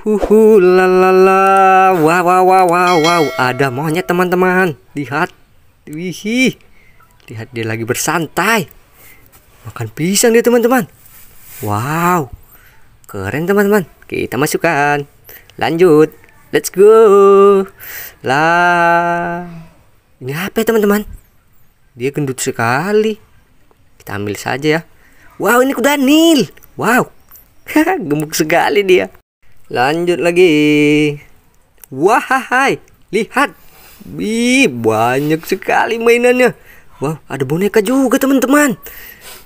Huhu lalala. Wow wow wow wow wow. Ada monyet teman-teman. Lihat. Wih. Lihat dia lagi bersantai. Makan pisang dia teman-teman. Wow. Keren teman-teman. Kita masukkan. Lanjut. Let's go. Lah. Ini apa ya teman-teman? Dia gendut sekali. Kita ambil saja ya. Wow, ini kuda Nil. Wow. Gemuk sekali dia. Lanjut lagi. Wahai, lihat. Wih, banyak sekali mainannya. Wow, ada boneka juga teman-teman.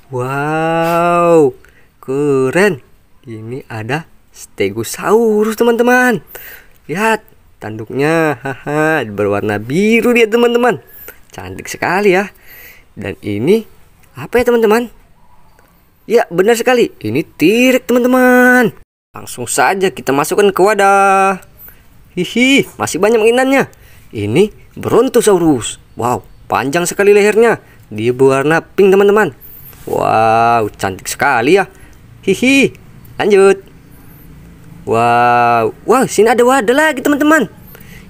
Wow, keren. Ini ada Stegosaurus teman-teman. Lihat tanduknya, haha, berwarna biru dia teman-teman. Cantik sekali ya. Dan ini apa ya teman-teman? Ya benar sekali, ini tirik teman-teman. Langsung saja kita masukkan ke wadah. Hihi, masih banyak mainannya. Ini Brontosaurus. Wow, panjang sekali lehernya. Dia berwarna pink, teman-teman. Wow, cantik sekali ya. Hihi, lanjut. Wow, wow, sini ada wadah lagi, teman-teman.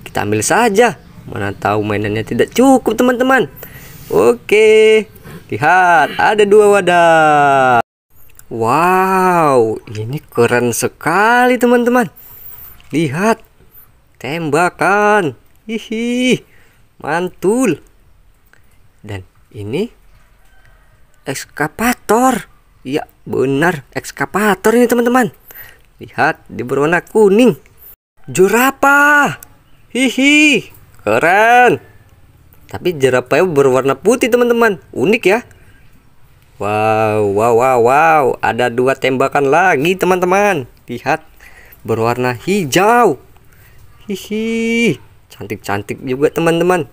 Kita ambil saja. Mana tahu mainannya tidak cukup, teman-teman. Oke. Lihat, ada dua wadah. Wow, ini keren sekali teman-teman. Lihat, tembakan. Hihi, mantul. Dan ini ekskavator. Ya, benar, ekskavator ini teman-teman. Lihat, di berwarna kuning. Jerapah. Hihi, keren. Tapi jerapahnya berwarna putih teman-teman. Unik ya. Wow, wow, wow, wow. Ada dua tembakan lagi, teman-teman. Lihat, berwarna hijau. Hihi, cantik-cantik juga, teman-teman.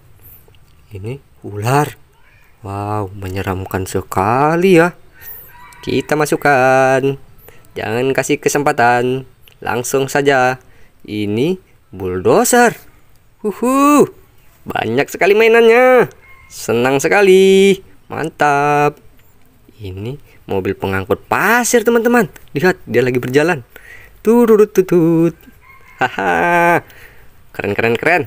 Ini ular. Wow, menyeramkan sekali ya. Kita masukkan. Jangan kasih kesempatan. Langsung saja. Ini bulldozer. Huhu. Banyak sekali mainannya. Senang sekali. Mantap. Ini mobil pengangkut pasir teman-teman. Lihat dia lagi berjalan. Turut tutut. Haha. Keren keren keren.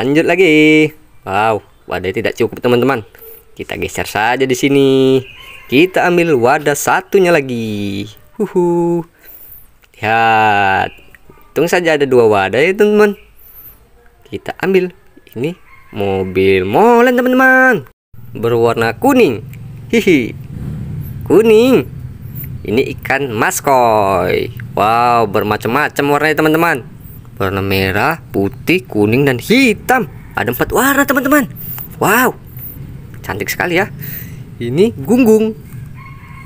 Lanjut lagi. Wow, wadah tidak cukup teman-teman. Kita geser saja di sini. Kita ambil wadah satunya lagi. Huhu. Lihat. tunggu saja ada dua wadah ya teman-teman. Kita ambil ini mobil molen teman-teman. Berwarna kuning Hihi. Kuning. Ini ikan mas koi Wow, bermacam-macam warnanya teman-teman. Warna merah, putih, kuning dan hitam. Ada empat warna teman-teman. Wow. Cantik sekali ya. Ini gunggung.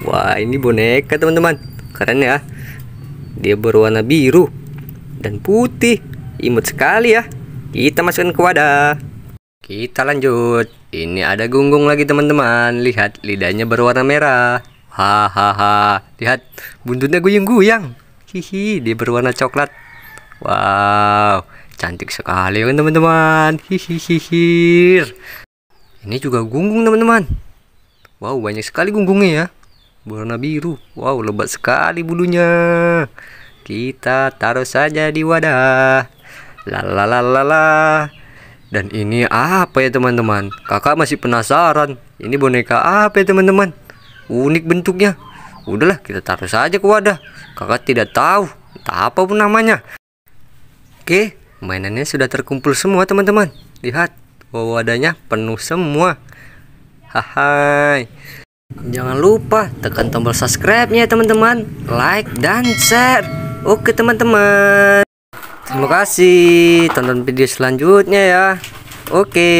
Wah, ini boneka teman-teman. Keren ya. Dia berwarna biru dan putih. Imut sekali ya. Kita masukkan ke wadah. Kita lanjut. Ini ada gunggung lagi teman-teman. Lihat lidahnya berwarna merah. Hahaha. Lihat buntutnya goyang-goyang. Hihi, dia berwarna coklat. Wow, cantik sekali kan teman-teman. hihihihi Ini juga gunggung teman-teman. Wow, banyak sekali gunggungnya ya. Berwarna biru. Wow, lebat sekali bulunya. Kita taruh saja di wadah. Lalalalala. Dan ini apa ya teman-teman? Kakak masih penasaran. Ini boneka apa ya teman-teman? Unik bentuknya. Udahlah kita taruh saja ke wadah. Kakak tidak tahu. Entah apa pun namanya. Oke, mainannya sudah terkumpul semua teman-teman. Lihat, wadahnya penuh semua. Hai. Jangan lupa tekan tombol subscribe-nya teman-teman. Like dan share. Oke teman-teman. Terima kasih. Tonton video selanjutnya ya. Oke. Okay.